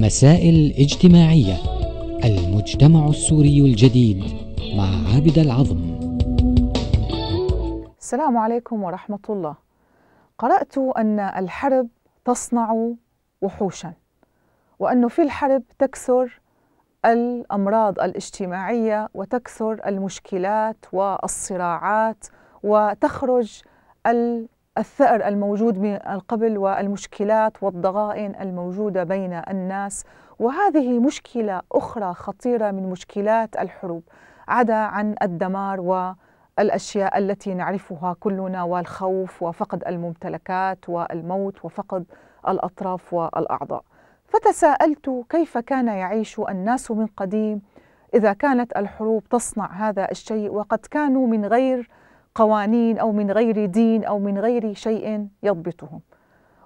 مسائل اجتماعية المجتمع السوري الجديد مع عابد العظم السلام عليكم ورحمة الله قرأت أن الحرب تصنع وحوشا وأنه في الحرب تكسر الأمراض الاجتماعية وتكسر المشكلات والصراعات وتخرج الثأر الموجود من القبل والمشكلات والضغائن الموجودة بين الناس وهذه مشكلة أخرى خطيرة من مشكلات الحروب عدا عن الدمار و الاشياء التي نعرفها كلنا والخوف وفقد الممتلكات والموت وفقد الاطراف والاعضاء فتساءلت كيف كان يعيش الناس من قديم اذا كانت الحروب تصنع هذا الشيء وقد كانوا من غير قوانين أو من غير دين أو من غير شيء يضبطهم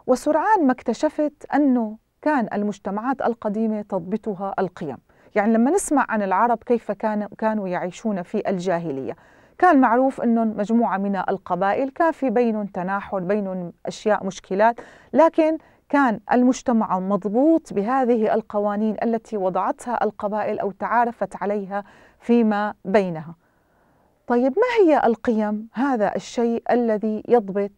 وسرعان ما اكتشفت أنه كان المجتمعات القديمة تضبطها القيم يعني لما نسمع عن العرب كيف كانوا يعيشون في الجاهلية كان معروف أنهم مجموعة من القبائل كان في بينهم تناحر بينهم أشياء مشكلات لكن كان المجتمع مضبوط بهذه القوانين التي وضعتها القبائل أو تعارفت عليها فيما بينها طيب ما هي القيم هذا الشيء الذي يضبط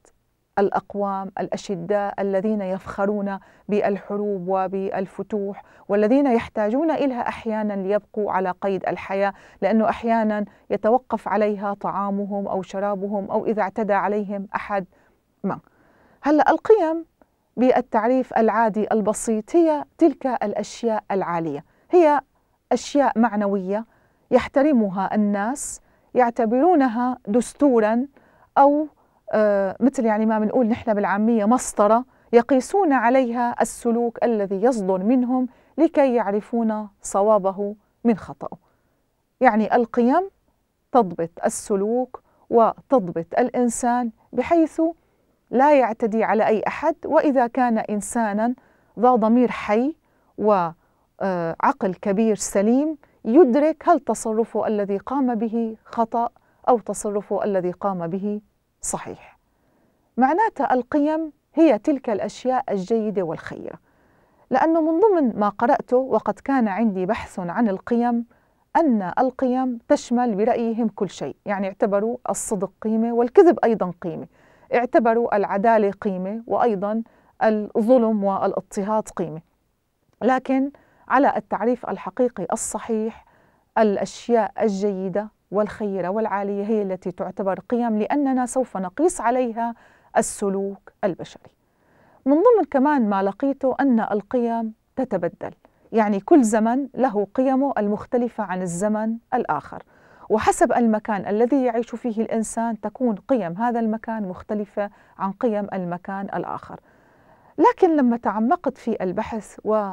الاقوام الاشداء الذين يفخرون بالحروب وبالفتوح والذين يحتاجون اليها احيانا ليبقوا على قيد الحياه لانه احيانا يتوقف عليها طعامهم او شرابهم او اذا اعتدى عليهم احد ما. هلا القيم بالتعريف العادي البسيط هي تلك الاشياء العاليه، هي اشياء معنويه يحترمها الناس يعتبرونها دستورا أو آه، مثل يعني ما بنقول نحن بالعامية مسطرة يقيسون عليها السلوك الذي يصدر منهم لكي يعرفون صوابه من خطأه يعني القيم تضبط السلوك وتضبط الإنسان بحيث لا يعتدي على أي أحد وإذا كان إنسانا ذا ضمير حي وعقل آه، كبير سليم يدرك هل تصرفه الذي قام به خطأ أو تصرفه الذي قام به صحيح معناتها القيم هي تلك الأشياء الجيدة والخيرة لأنه من ضمن ما قرأته وقد كان عندي بحث عن القيم أن القيم تشمل برأيهم كل شيء يعني اعتبروا الصدق قيمة والكذب أيضا قيمة اعتبروا العدالة قيمة وأيضا الظلم والاضطهاد قيمة لكن على التعريف الحقيقي الصحيح الأشياء الجيدة والخيرة والعالية هي التي تعتبر قيم لأننا سوف نقيس عليها السلوك البشري من ضمن كمان ما لقيته أن القيم تتبدل يعني كل زمن له قيمه المختلفة عن الزمن الآخر وحسب المكان الذي يعيش فيه الإنسان تكون قيم هذا المكان مختلفة عن قيم المكان الآخر لكن لما تعمقت في البحث و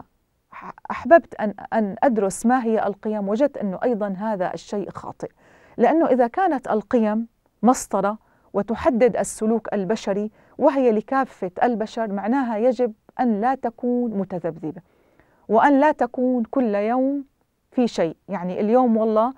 أحببت أن, أن أدرس ما هي القيم وجدت أنه أيضا هذا الشيء خاطئ لأنه إذا كانت القيم مسطرة وتحدد السلوك البشري وهي لكافة البشر معناها يجب أن لا تكون متذبذبة وأن لا تكون كل يوم في شيء يعني اليوم والله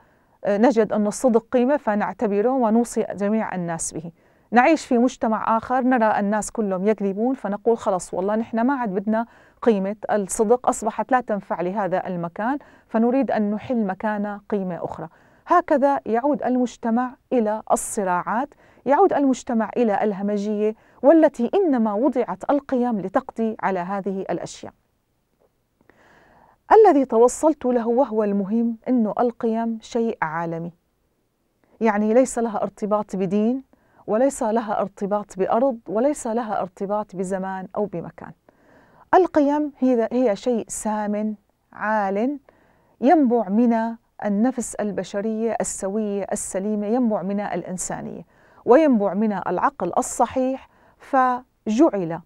آه، نجد أن الصدق قيمة فنعتبره ونوصي جميع الناس به نعيش في مجتمع آخر نرى الناس كلهم يكذبون فنقول خلص والله نحن ما عاد بدنا قيمة الصدق أصبحت لا تنفع لهذا المكان فنريد أن نحل مكانه قيمة أخرى هكذا يعود المجتمع إلى الصراعات يعود المجتمع إلى الهمجية والتي إنما وضعت القيم لتقضي على هذه الأشياء الذي توصلت له وهو المهم أنه القيم شيء عالمي يعني ليس لها ارتباط بدين وليس لها ارتباط بأرض وليس لها ارتباط بزمان أو بمكان القيم هي, هي شيء سام عال ينبع من النفس البشرية السوية السليمة ينبع من الإنسانية وينبع من العقل الصحيح فجعل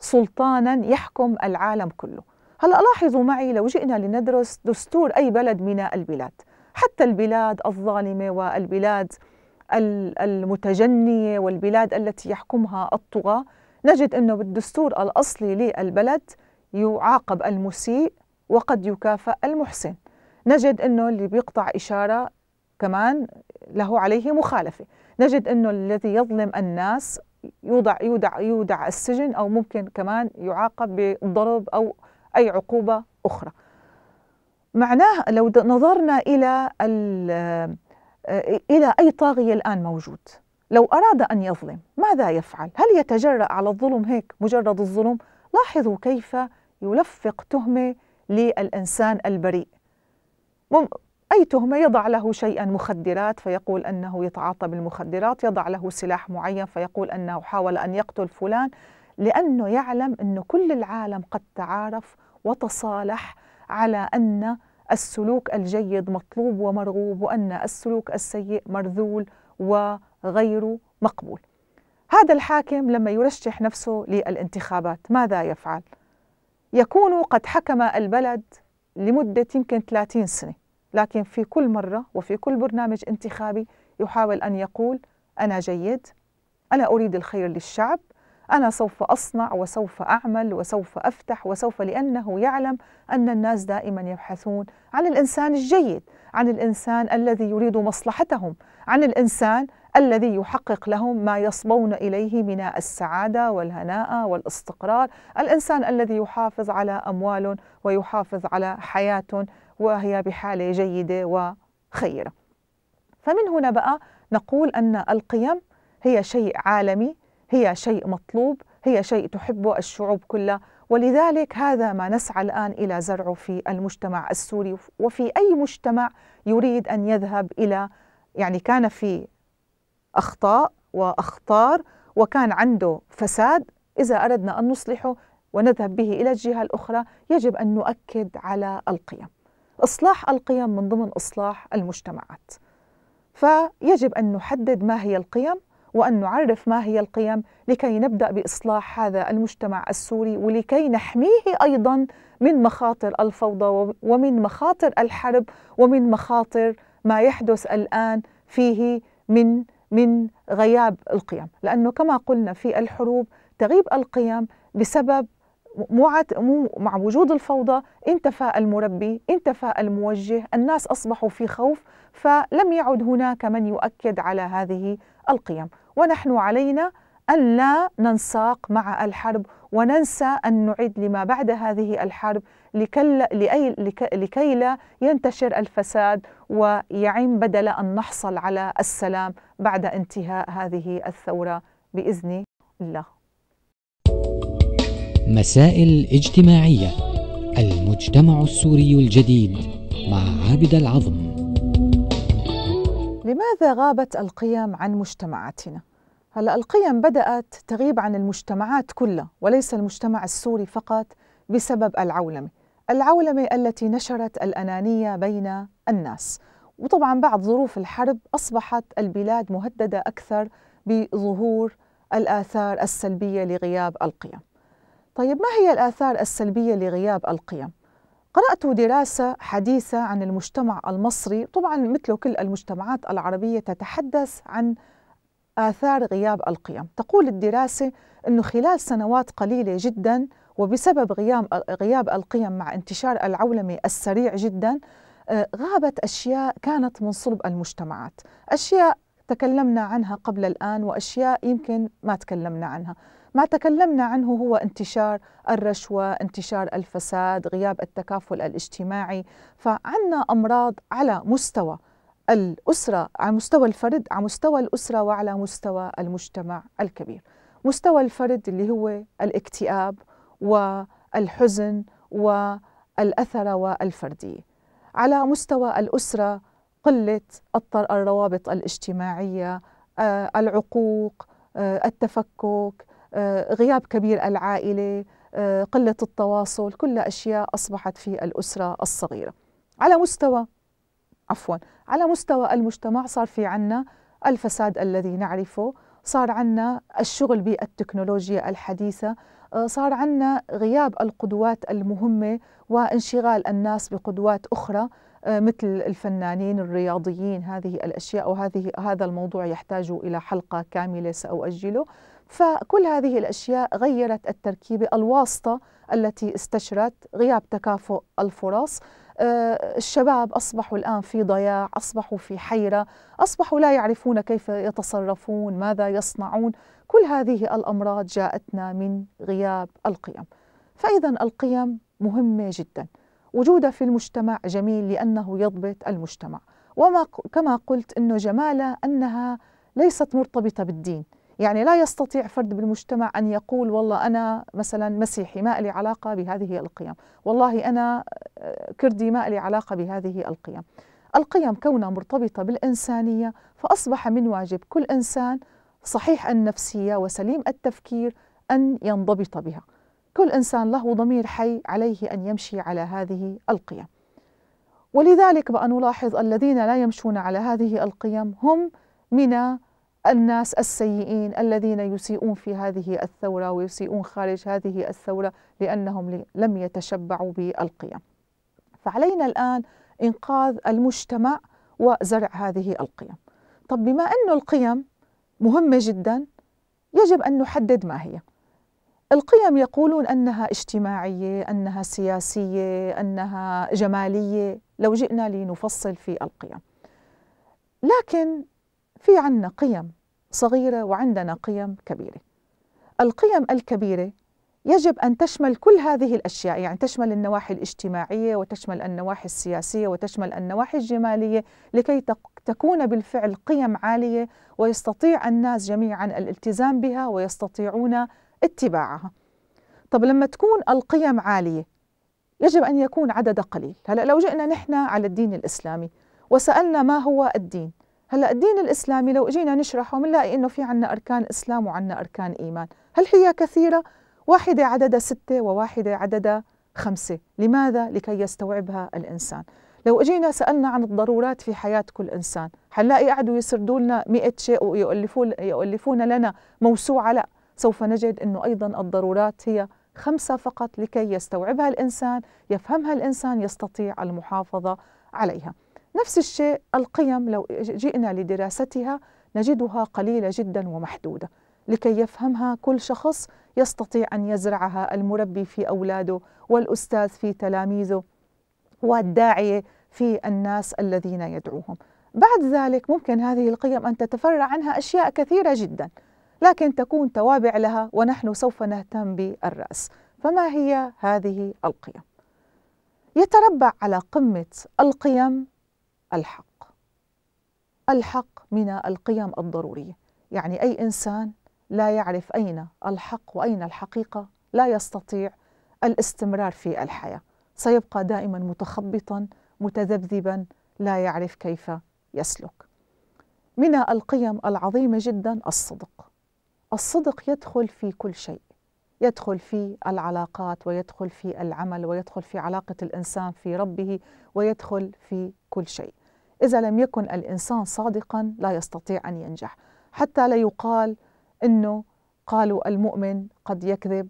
سلطانا يحكم العالم كله هلا لاحظوا معي لو جئنا لندرس دستور أي بلد من البلاد حتى البلاد الظالمة والبلاد المتجنية والبلاد التي يحكمها الطغاة نجد أنه بالدستور الأصلي للبلد يعاقب المسيء وقد يكافأ المحسن نجد أنه اللي بيقطع إشارة كمان له عليه مخالفة نجد أنه الذي يظلم الناس يوضع, يودع, يودع السجن أو ممكن كمان يعاقب بالضرب أو أي عقوبة أخرى معناه لو نظرنا إلى إلى أي طاغية الآن موجود لو أراد أن يظلم ماذا يفعل؟ هل يتجرأ على الظلم هيك مجرد الظلم؟ لاحظوا كيف يلفق تهمة للإنسان البريء مم أي تهمة يضع له شيئا مخدرات فيقول أنه يتعاطى بالمخدرات يضع له سلاح معين فيقول أنه حاول أن يقتل فلان لأنه يعلم أن كل العالم قد تعارف وتصالح على أن السلوك الجيد مطلوب ومرغوب وأن السلوك السيء مرذول و غير مقبول هذا الحاكم لما يرشح نفسه للانتخابات ماذا يفعل؟ يكون قد حكم البلد لمدة يمكن 30 سنة لكن في كل مرة وفي كل برنامج انتخابي يحاول أن يقول أنا جيد أنا أريد الخير للشعب أنا سوف أصنع وسوف أعمل وسوف أفتح وسوف لأنه يعلم أن الناس دائما يبحثون عن الإنسان الجيد عن الإنسان الذي يريد مصلحتهم عن الإنسان الذي يحقق لهم ما يصبون اليه من السعاده والهناء والاستقرار، الانسان الذي يحافظ على اموال ويحافظ على حياه وهي بحاله جيده وخيره. فمن هنا بقى نقول ان القيم هي شيء عالمي، هي شيء مطلوب، هي شيء تحبه الشعوب كلها ولذلك هذا ما نسعى الان الى زرعه في المجتمع السوري وفي اي مجتمع يريد ان يذهب الى يعني كان في أخطاء وأخطار وكان عنده فساد إذا أردنا أن نصلحه ونذهب به إلى الجهة الأخرى يجب أن نؤكد على القيم إصلاح القيم من ضمن إصلاح المجتمعات فيجب أن نحدد ما هي القيم وأن نعرف ما هي القيم لكي نبدأ بإصلاح هذا المجتمع السوري ولكي نحميه أيضا من مخاطر الفوضى ومن مخاطر الحرب ومن مخاطر ما يحدث الآن فيه من من غياب القيم لأنه كما قلنا في الحروب تغيب القيم بسبب مع وجود الفوضى انتفى المربي انتفى الموجه الناس أصبحوا في خوف فلم يعد هناك من يؤكد على هذه القيم ونحن علينا أن لا ننساق مع الحرب وننسى أن نعيد لما بعد هذه الحرب لكي, لكي لا ينتشر الفساد ويعم بدل أن نحصل على السلام بعد انتهاء هذه الثورة بإذن الله مسائل اجتماعية المجتمع السوري الجديد مع عابد العظم لماذا غابت القيم عن مجتمعاتنا؟ هلا القيم بدأت تغيب عن المجتمعات كلها وليس المجتمع السوري فقط بسبب العولمة العولمة التي نشرت الأنانية بين الناس وطبعا بعد ظروف الحرب أصبحت البلاد مهددة أكثر بظهور الآثار السلبية لغياب القيم طيب ما هي الآثار السلبية لغياب القيم؟ قرأت دراسة حديثة عن المجتمع المصري طبعا مثل كل المجتمعات العربية تتحدث عن آثار غياب القيم تقول الدراسة أنه خلال سنوات قليلة جدا وبسبب غياب, غياب القيم مع انتشار العولمة السريع جدا آه، غابت أشياء كانت من صلب المجتمعات أشياء تكلمنا عنها قبل الآن وأشياء يمكن ما تكلمنا عنها ما تكلمنا عنه هو انتشار الرشوة انتشار الفساد غياب التكافل الاجتماعي فعنا أمراض على مستوى الأسرة على مستوى الفرد على مستوى الأسرة وعلى مستوى المجتمع الكبير مستوى الفرد اللي هو الاكتئاب والحزن والأثر والفردية على مستوى الأسرة قلة الروابط الاجتماعية آه، العقوق آه، التفكك آه، غياب كبير العائلة قلة التواصل كل أشياء أصبحت في الأسرة الصغيرة على مستوى عفوا على مستوى المجتمع صار في عنا الفساد الذي نعرفه صار عنا الشغل بالتكنولوجيا الحديثة آه، صار عنا غياب القدوات المهمة وانشغال الناس بقدوات أخرى آه، مثل الفنانين الرياضيين هذه الأشياء وهذه هذا الموضوع يحتاج إلى حلقة كاملة سأؤجله فكل هذه الأشياء غيرت التركيبة الواسطة التي استشرت غياب تكافؤ الفرص آه، الشباب أصبحوا الآن في ضياع أصبحوا في حيرة أصبحوا لا يعرفون كيف يتصرفون ماذا يصنعون كل هذه الأمراض جاءتنا من غياب القيم فإذا القيم مهمة جدا وجودها في المجتمع جميل لأنه يضبط المجتمع وما كما قلت أنه جماله أنها ليست مرتبطة بالدين يعني لا يستطيع فرد بالمجتمع أن يقول والله أنا مثلا مسيحي ما لي علاقة بهذه القيم والله أنا آه، كردي ما لي علاقة بهذه القيم القيم كونها مرتبطة بالإنسانية فأصبح من واجب كل إنسان صحيح النفسية وسليم التفكير أن ينضبط بها كل إنسان له ضمير حي عليه أن يمشي على هذه القيم ولذلك بأن نلاحظ الذين لا يمشون على هذه القيم هم من الناس السيئين الذين يسيئون في هذه الثورة ويسيئون خارج هذه الثورة لأنهم لم يتشبعوا بالقيم فعلينا الآن إنقاذ المجتمع وزرع هذه القيم طب بما أن القيم مهمة جدا يجب أن نحدد ما هي القيم يقولون أنها اجتماعية أنها سياسية أنها جمالية لو جئنا لنفصل في القيم لكن في عنا قيم صغيرة وعندنا قيم كبيرة القيم الكبيرة يجب أن تشمل كل هذه الأشياء يعني تشمل النواحي الاجتماعية وتشمل النواحي السياسية وتشمل النواحي الجمالية لكي تكون بالفعل قيم عالية ويستطيع الناس جميعا الالتزام بها ويستطيعون اتباعها طب لما تكون القيم عالية يجب أن يكون عدد قليل هلأ لو جئنا نحن على الدين الإسلامي وسألنا ما هو الدين هلا الدين الاسلامي لو اجينا نشرحه بنلاقي انه في عنا اركان اسلام وعنا اركان ايمان، هل هي كثيره؟ واحده عددها سته وواحده عددها خمسه، لماذا؟ لكي يستوعبها الانسان. لو اجينا سالنا عن الضرورات في حياه كل انسان، حنلاقي قعدوا يسردوا لنا 100 شيء ويؤلفون يؤلفون لنا موسوعه، لا، سوف نجد انه ايضا الضرورات هي خمسه فقط لكي يستوعبها الانسان، يفهمها الانسان، يستطيع المحافظه عليها. نفس الشيء القيم لو جئنا لدراستها نجدها قليله جدا ومحدوده لكي يفهمها كل شخص يستطيع ان يزرعها المربي في اولاده والاستاذ في تلاميذه والداعيه في الناس الذين يدعوهم بعد ذلك ممكن هذه القيم ان تتفرع عنها اشياء كثيره جدا لكن تكون توابع لها ونحن سوف نهتم بالراس فما هي هذه القيم يتربع على قمه القيم الحق الحق من القيم الضرورية يعني أي إنسان لا يعرف أين الحق وأين الحقيقة لا يستطيع الاستمرار في الحياة سيبقى دائما متخبطا متذبذبا لا يعرف كيف يسلك من القيم العظيمة جدا الصدق الصدق يدخل في كل شيء يدخل في العلاقات ويدخل في العمل ويدخل في علاقة الإنسان في ربه ويدخل في كل شيء إذا لم يكن الإنسان صادقا لا يستطيع أن ينجح حتى لا يقال أنه قالوا المؤمن قد يكذب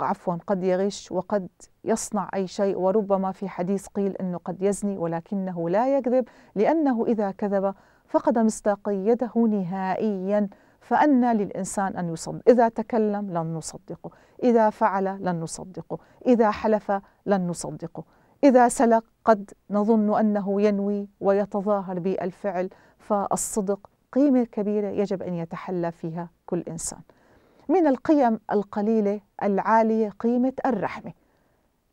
عفوا قد يغش وقد يصنع أي شيء وربما في حديث قيل أنه قد يزني ولكنه لا يكذب لأنه إذا كذب فقد مصداقيته نهائيا فأن للإنسان أن يصدق إذا تكلم لن نصدقه إذا فعل لن نصدقه إذا حلف لن نصدقه إذا سلق قد نظن أنه ينوي ويتظاهر بالفعل فالصدق قيمة كبيرة يجب أن يتحلى فيها كل إنسان من القيم القليلة العالية قيمة الرحمة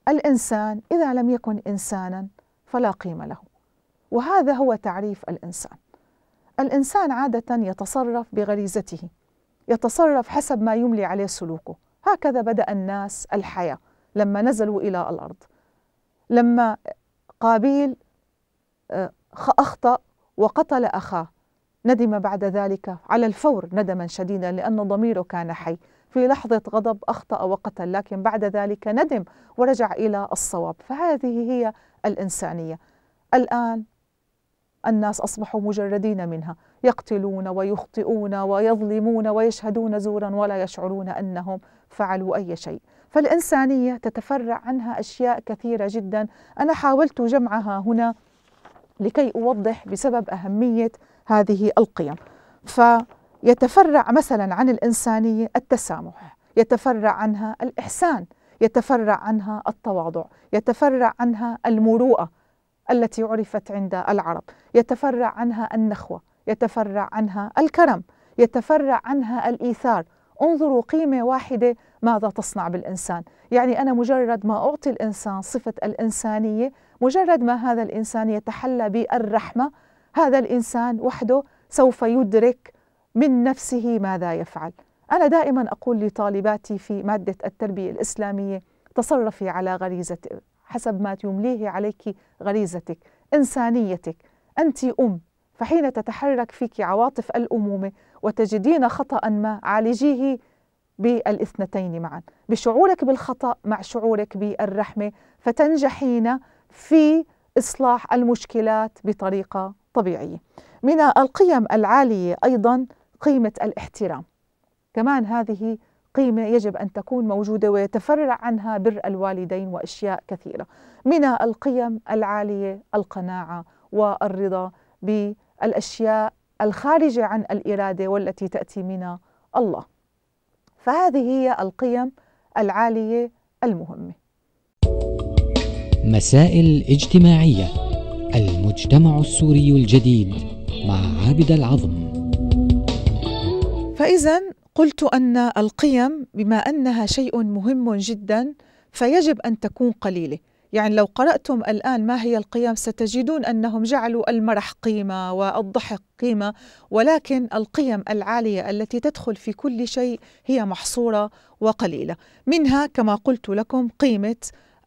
الإنسان إذا لم يكن إنسانا فلا قيمة له وهذا هو تعريف الإنسان الإنسان عادة يتصرف بغريزته يتصرف حسب ما يملي عليه سلوكه هكذا بدأ الناس الحياة لما نزلوا إلى الأرض لما قابيل آه، أخطأ وقتل أخاه ندم بعد ذلك على الفور ندما شديدا لأن ضميره كان حي في لحظة غضب أخطأ وقتل لكن بعد ذلك ندم ورجع إلى الصواب فهذه هي الإنسانية الآن الناس أصبحوا مجردين منها يقتلون ويخطئون ويظلمون ويشهدون زورا ولا يشعرون أنهم فعلوا أي شيء فالإنسانية تتفرع عنها أشياء كثيرة جدا أنا حاولت جمعها هنا لكي أوضح بسبب أهمية هذه القيم فيتفرع مثلا عن الإنسانية التسامح يتفرع عنها الإحسان يتفرع عنها التواضع يتفرع عنها المروءة التي عرفت عند العرب يتفرع عنها النخوة يتفرع عنها الكرم يتفرع عنها الإيثار انظروا قيمة واحدة ماذا تصنع بالإنسان يعني أنا مجرد ما أعطي الإنسان صفة الإنسانية مجرد ما هذا الإنسان يتحلى بالرحمة هذا الإنسان وحده سوف يدرك من نفسه ماذا يفعل أنا دائما أقول لطالباتي في مادة التربية الإسلامية تصرفي على غريزتك حسب ما يمليه عليك غريزتك إنسانيتك أنت أم فحين تتحرك فيك عواطف الأمومة وتجدين خطأ ما عالجيه بالاثنتين معا بشعورك بالخطأ مع شعورك بالرحمة فتنجحين في إصلاح المشكلات بطريقة طبيعية من القيم العالية أيضا قيمة الاحترام كمان هذه قيمة يجب أن تكون موجودة ويتفرع عنها بر الوالدين وأشياء كثيرة من القيم العالية القناعة والرضا بالأشياء الخارجة عن الإرادة والتي تأتي من الله فهذه هي القيم العاليه المهمه مسائل اجتماعيه المجتمع السوري الجديد مع عابد العظم فاذا قلت ان القيم بما انها شيء مهم جدا فيجب ان تكون قليله يعني لو قرأتم الآن ما هي القيم ستجدون أنهم جعلوا المرح قيمة والضحك قيمة ولكن القيم العالية التي تدخل في كل شيء هي محصورة وقليلة منها كما قلت لكم قيمة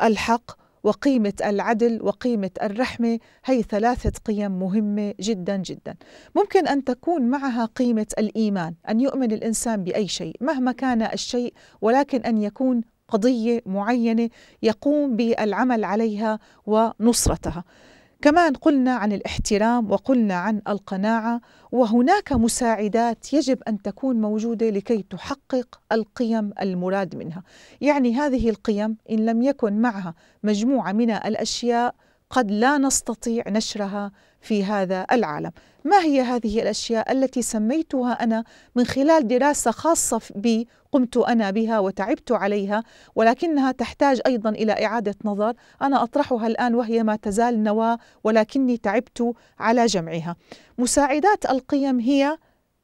الحق وقيمة العدل وقيمة الرحمة هي ثلاثة قيم مهمة جدا جدا ممكن أن تكون معها قيمة الإيمان أن يؤمن الإنسان بأي شيء مهما كان الشيء ولكن أن يكون قضيه معينه يقوم بالعمل عليها ونصرتها كمان قلنا عن الاحترام وقلنا عن القناعه وهناك مساعدات يجب ان تكون موجوده لكي تحقق القيم المراد منها يعني هذه القيم ان لم يكن معها مجموعه من الاشياء قد لا نستطيع نشرها في هذا العالم ما هي هذه الأشياء التي سميتها أنا من خلال دراسة خاصة بي قمت أنا بها وتعبت عليها ولكنها تحتاج أيضا إلى إعادة نظر أنا أطرحها الآن وهي ما تزال نواة ولكني تعبت على جمعها مساعدات القيم هي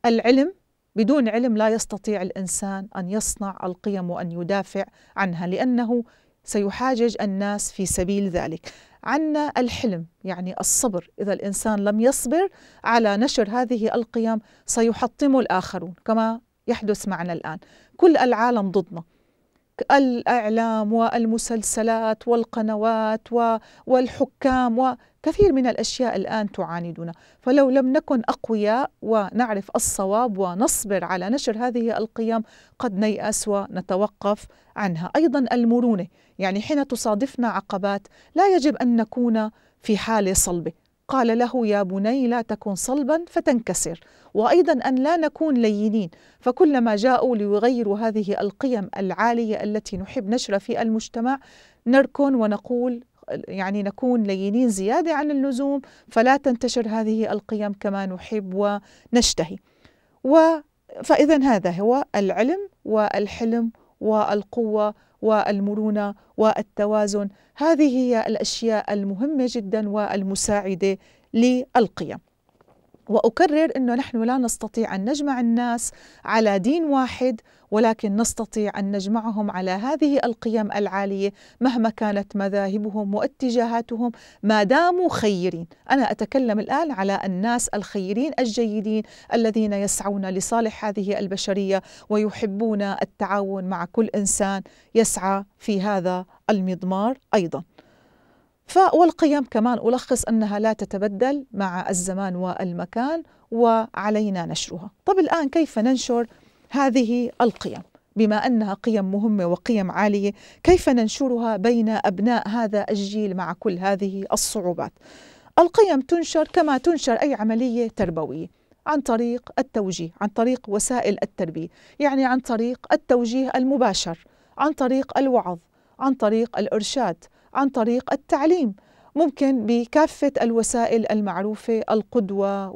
العلم بدون علم لا يستطيع الإنسان أن يصنع القيم وأن يدافع عنها لأنه سيحاجج الناس في سبيل ذلك عنا الحلم يعني الصبر إذا الإنسان لم يصبر على نشر هذه القيم سيحطمه الآخرون كما يحدث معنا الآن كل العالم ضدنا الإعلام والمسلسلات والقنوات والحكام و... كثير من الأشياء الآن تعاندنا فلو لم نكن أقوياء ونعرف الصواب ونصبر على نشر هذه القيم قد نيأس ونتوقف عنها أيضا المرونة يعني حين تصادفنا عقبات لا يجب أن نكون في حالة صلبة قال له يا بني لا تكن صلبا فتنكسر وايضا ان لا نكون لينين فكلما جاءوا ليغيروا هذه القيم العاليه التي نحب نشرها في المجتمع نركن ونقول يعني نكون لينين زيادة عن اللزوم فلا تنتشر هذه القيم كما نحب ونشتهي و فإذا هذا هو العلم والحلم والقوة والمرونة والتوازن هذه هي الأشياء المهمة جدا والمساعدة للقيم واكرر انه نحن لا نستطيع ان نجمع الناس على دين واحد ولكن نستطيع ان نجمعهم على هذه القيم العاليه مهما كانت مذاهبهم واتجاهاتهم ما داموا خيرين، انا اتكلم الان على الناس الخيرين الجيدين الذين يسعون لصالح هذه البشريه ويحبون التعاون مع كل انسان يسعى في هذا المضمار ايضا. والقيم كمان ألخص أنها لا تتبدل مع الزمان والمكان وعلينا نشرها طب الآن كيف ننشر هذه القيم بما أنها قيم مهمة وقيم عالية كيف ننشرها بين أبناء هذا الجيل مع كل هذه الصعوبات القيم تنشر كما تنشر أي عملية تربوية عن طريق التوجيه عن طريق وسائل التربيه يعني عن طريق التوجيه المباشر عن طريق الوعظ عن طريق الارشاد عن طريق التعليم ممكن بكافة الوسائل المعروفة القدوة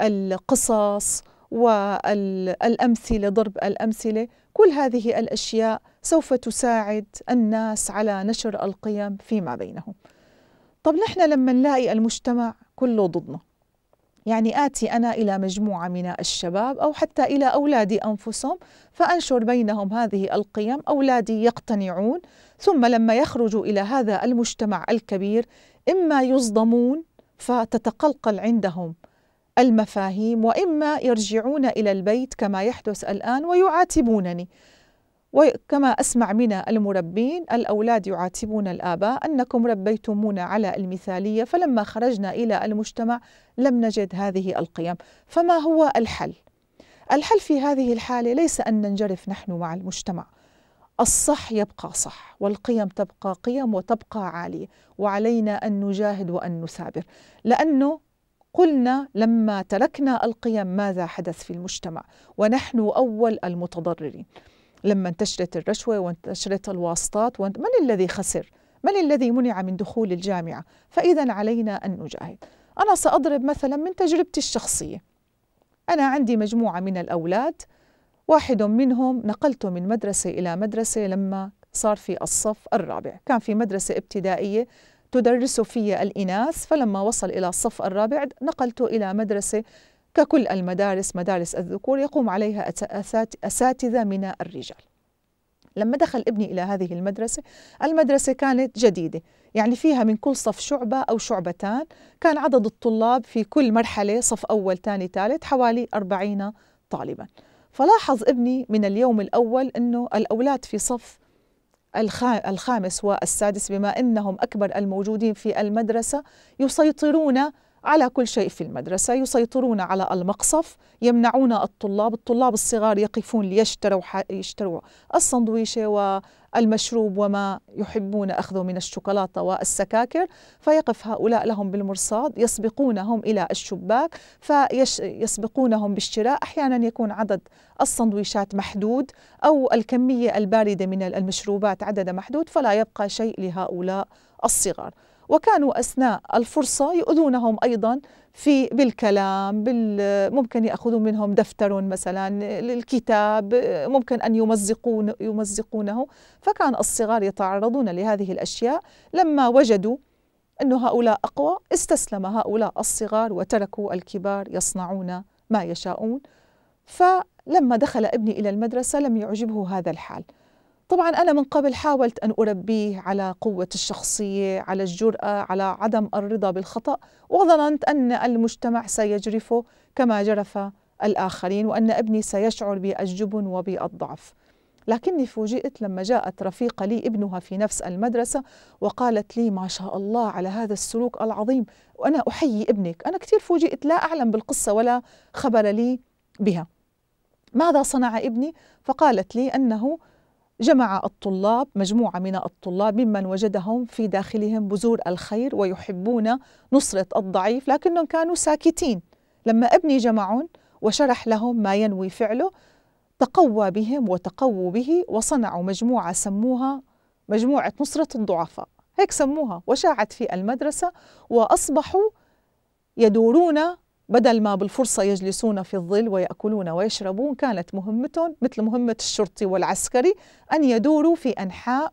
والقصص والأمثلة ضرب الأمثلة كل هذه الأشياء سوف تساعد الناس على نشر القيم فيما بينهم طب نحن لما نلاقي المجتمع كله ضدنا يعني آتي أنا إلى مجموعة من الشباب أو حتى إلى أولادي أنفسهم فأنشر بينهم هذه القيم أولادي يقتنعون ثم لما يخرجوا إلى هذا المجتمع الكبير إما يصدمون فتتقلقل عندهم المفاهيم وإما يرجعون إلى البيت كما يحدث الآن ويعاتبونني وكما أسمع من المربين الأولاد يعاتبون الآباء أنكم ربيتمونا على المثالية فلما خرجنا إلى المجتمع لم نجد هذه القيم فما هو الحل؟ الحل في هذه الحالة ليس أن ننجرف نحن مع المجتمع الصح يبقى صح والقيم تبقى قيم وتبقى عالية وعلينا أن نجاهد وأن نثابر لأنه قلنا لما تركنا القيم ماذا حدث في المجتمع ونحن أول المتضررين لما انتشرت الرشوة وانتشرت الواسطات وانت من الذي خسر؟ من الذي منع من دخول الجامعة؟ فإذا علينا أن نجاهد أنا سأضرب مثلا من تجربتي الشخصية أنا عندي مجموعة من الأولاد واحد منهم نقلته من مدرسة إلى مدرسة لما صار في الصف الرابع كان في مدرسة ابتدائية تدرس في الإناث فلما وصل إلى الصف الرابع نقلته إلى مدرسة ككل المدارس مدارس الذكور يقوم عليها أساتذة من الرجال لما دخل ابني إلى هذه المدرسة المدرسة كانت جديدة يعني فيها من كل صف شعبة أو شعبتان كان عدد الطلاب في كل مرحلة صف أول ثاني ثالث حوالي أربعين طالبا فلاحظ ابني من اليوم الأول أنه الأولاد في صف الخامس والسادس بما أنهم أكبر الموجودين في المدرسة يسيطرون على كل شيء في المدرسة يسيطرون على المقصف يمنعون الطلاب الطلاب الصغار يقفون ليشتروا يشتروا السندويشة والمشروب وما يحبون أخذه من الشوكولاتة والسكاكر فيقف هؤلاء لهم بالمرصاد يسبقونهم إلى الشباك فيسبقونهم بالشراء أحيانا يكون عدد السندويشات محدود أو الكمية الباردة من المشروبات عدد محدود فلا يبقى شيء لهؤلاء الصغار وكانوا أثناء الفرصة يؤذونهم أيضا في بالكلام بال ممكن يأخذون منهم دفتر مثلا الكتاب ممكن أن يمزقون يمزقونه فكان الصغار يتعرضون لهذه الأشياء لما وجدوا أن هؤلاء أقوى استسلم هؤلاء الصغار وتركوا الكبار يصنعون ما يشاءون فلما دخل ابني إلى المدرسة لم يعجبه هذا الحال طبعا أنا من قبل حاولت أن أربيه على قوة الشخصية على الجرأة على عدم الرضا بالخطأ وظننت أن المجتمع سيجرفه كما جرف الآخرين وأن ابني سيشعر بالجبن وبالضعف لكني فوجئت لما جاءت رفيقة لي ابنها في نفس المدرسة وقالت لي ما شاء الله على هذا السلوك العظيم وأنا أحيي ابنك أنا كثير فوجئت لا أعلم بالقصة ولا خبر لي بها ماذا صنع ابني؟ فقالت لي أنه جمع الطلاب مجموعة من الطلاب ممن وجدهم في داخلهم بذور الخير ويحبون نصرة الضعيف لكنهم كانوا ساكتين لما ابني جمعهم وشرح لهم ما ينوي فعله تقوى بهم وتقووا به وصنعوا مجموعة سموها مجموعة نصرة الضعفاء هيك سموها وشاعت في المدرسة وأصبحوا يدورون بدل ما بالفرصة يجلسون في الظل ويأكلون ويشربون كانت مهمتهم مثل مهمة الشرطي والعسكري أن يدوروا في أنحاء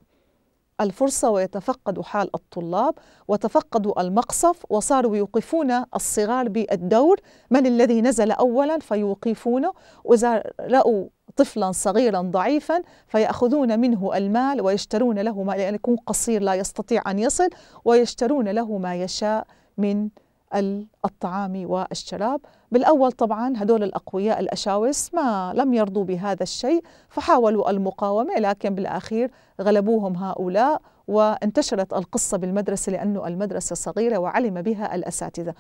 الفرصة ويتفقدوا حال الطلاب وتفقدوا المقصف وصاروا يوقفون الصغار بالدور من الذي نزل أولا فيوقفونه وإذا رأوا طفلا صغيرا ضعيفا فيأخذون منه المال ويشترون له ما لأن يعني يكون قصير لا يستطيع أن يصل ويشترون له ما يشاء من الطعام والشراب بالأول طبعا هدول الأقوياء الأشاوس ما لم يرضوا بهذا الشيء فحاولوا المقاومة لكن بالأخير غلبوهم هؤلاء وانتشرت القصة بالمدرسة لأنه المدرسة صغيرة وعلم بها الأساتذة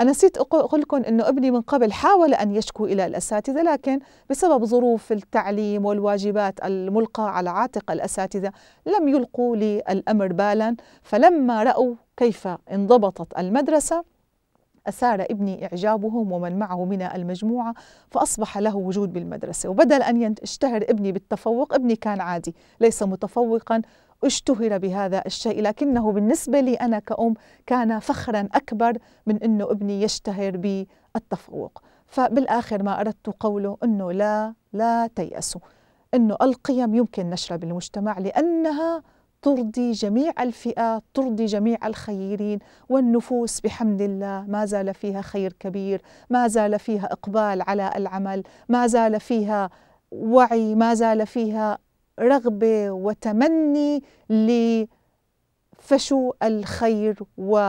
أنا نسيت أقول لكم أنه ابني من قبل حاول أن يشكو إلى الأساتذة لكن بسبب ظروف التعليم والواجبات الملقى على عاتق الأساتذة لم يلقوا للأمر بالا فلما رأوا كيف انضبطت المدرسة أثار ابني إعجابهم ومن معه من المجموعة فأصبح له وجود بالمدرسة وبدل أن يشتهر ابني بالتفوق ابني كان عادي ليس متفوقا اشتهر بهذا الشيء لكنه بالنسبة لي أنا كأم كان فخرا أكبر من أنه ابني يشتهر بالتفوق فبالآخر ما أردت قوله أنه لا لا تيأسوا أنه القيم يمكن نشرها بالمجتمع لأنها ترضي جميع الفئات ترضي جميع الخيرين والنفوس بحمد الله ما زال فيها خير كبير ما زال فيها إقبال على العمل ما زال فيها وعي ما زال فيها رغبة وتمني لفشو الخير و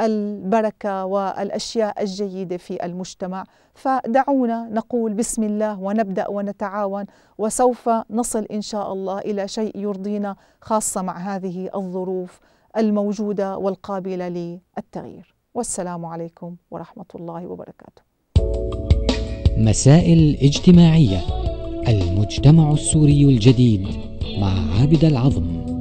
البركه والاشياء الجيده في المجتمع فدعونا نقول بسم الله ونبدا ونتعاون وسوف نصل ان شاء الله الى شيء يرضينا خاصه مع هذه الظروف الموجوده والقابله للتغيير والسلام عليكم ورحمه الله وبركاته مسائل اجتماعيه المجتمع السوري الجديد مع عابد العظم